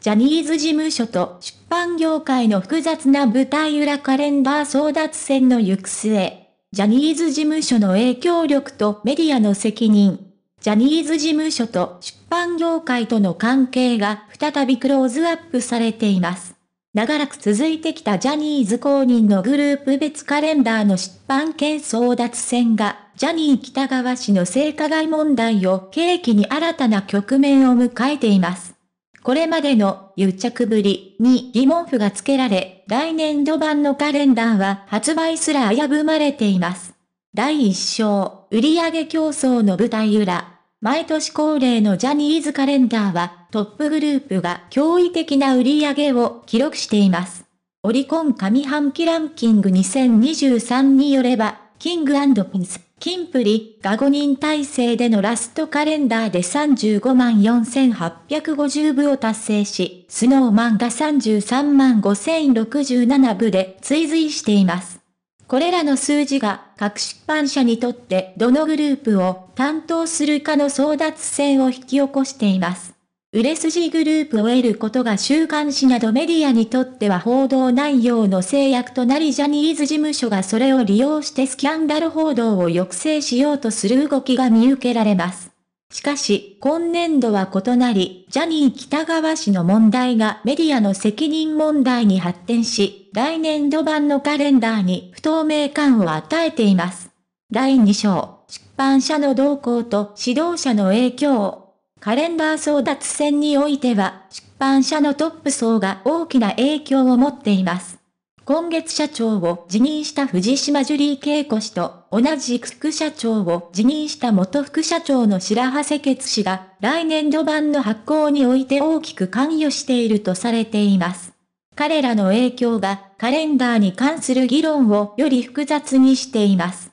ジャニーズ事務所と出版業界の複雑な舞台裏カレンダー争奪戦の行く末。ジャニーズ事務所の影響力とメディアの責任。ジャニーズ事務所と出版業界との関係が再びクローズアップされています。長らく続いてきたジャニーズ公認のグループ別カレンダーの出版権争奪戦が、ジャニー北川氏の性加害問題を契機に新たな局面を迎えています。これまでの癒着ぶりに疑問符がつけられ、来年度版のカレンダーは発売すら危ぶまれています。第1章、売上競争の舞台裏。毎年恒例のジャニーズカレンダーは、トップグループが驚異的な売上を記録しています。オリコン上半期ランキング2023によれば、キングピンス、キンプリが5人体制でのラストカレンダーで35万4850部を達成し、スノーマンが33万5067部で追随しています。これらの数字が各出版社にとってどのグループを担当するかの争奪戦を引き起こしています。売れ筋グループを得ることが週刊誌などメディアにとっては報道内容の制約となりジャニーズ事務所がそれを利用してスキャンダル報道を抑制しようとする動きが見受けられます。しかし、今年度は異なり、ジャニー北川氏の問題がメディアの責任問題に発展し、来年度版のカレンダーに不透明感を与えています。第2章、出版社の動向と指導者の影響。カレンダー争奪戦においては、出版社のトップ層が大きな影響を持っています。今月社長を辞任した藤島ジュリー恵子氏と、同じく副社長を辞任した元副社長の白波瀬傑氏が、来年度版の発行において大きく関与しているとされています。彼らの影響が、カレンダーに関する議論をより複雑にしています。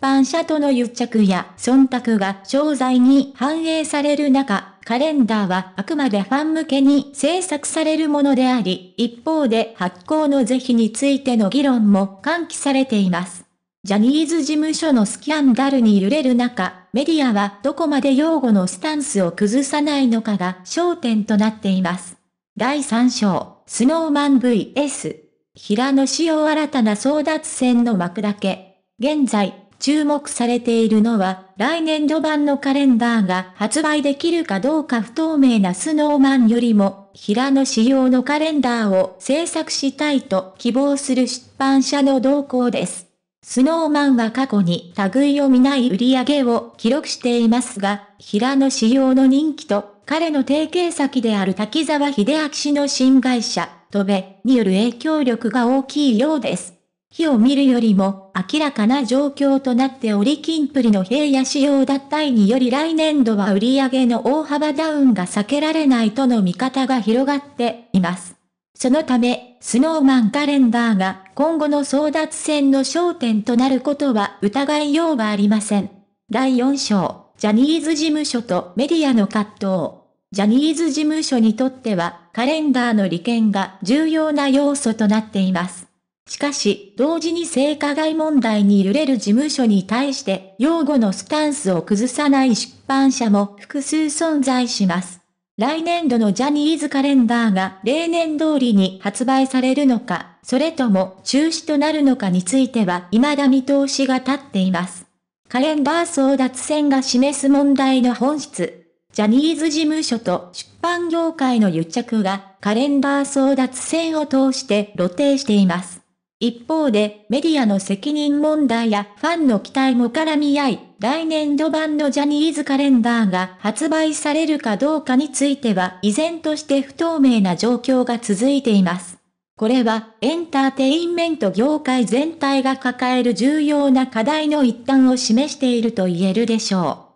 版社との癒着や忖度が商材に反映される中、カレンダーはあくまでファン向けに制作されるものであり、一方で発行の是非についての議論も喚起されています。ジャニーズ事務所のスキャンダルに揺れる中、メディアはどこまで擁護のスタンスを崩さないのかが焦点となっています。第3章、スノーマン VS。平野紫耀新たな争奪戦の幕開け。現在、注目されているのは、来年度版のカレンダーが発売できるかどうか不透明なスノーマンよりも、平野仕様のカレンダーを制作したいと希望する出版社の動向です。スノーマンは過去に類を見ない売り上げを記録していますが、平野仕様の人気と、彼の提携先である滝沢秀明氏の新会社、戸べによる影響力が大きいようです。火を見るよりも明らかな状況となっており金プリの平野仕様脱退により来年度は売上の大幅ダウンが避けられないとの見方が広がっています。そのため、スノーマンカレンダーが今後の争奪戦の焦点となることは疑いようはありません。第4章、ジャニーズ事務所とメディアの葛藤。ジャニーズ事務所にとってはカレンダーの利権が重要な要素となっています。しかし、同時に性加害問題に揺れる事務所に対して、擁護のスタンスを崩さない出版社も複数存在します。来年度のジャニーズカレンダーが例年通りに発売されるのか、それとも中止となるのかについては未だ見通しが立っています。カレンダー争奪戦が示す問題の本質。ジャニーズ事務所と出版業界の癒着がカレンダー争奪戦を通して露呈しています。一方で、メディアの責任問題やファンの期待も絡み合い、来年度版のジャニーズカレンダーが発売されるかどうかについては依然として不透明な状況が続いています。これはエンターテインメント業界全体が抱える重要な課題の一端を示していると言えるでしょう。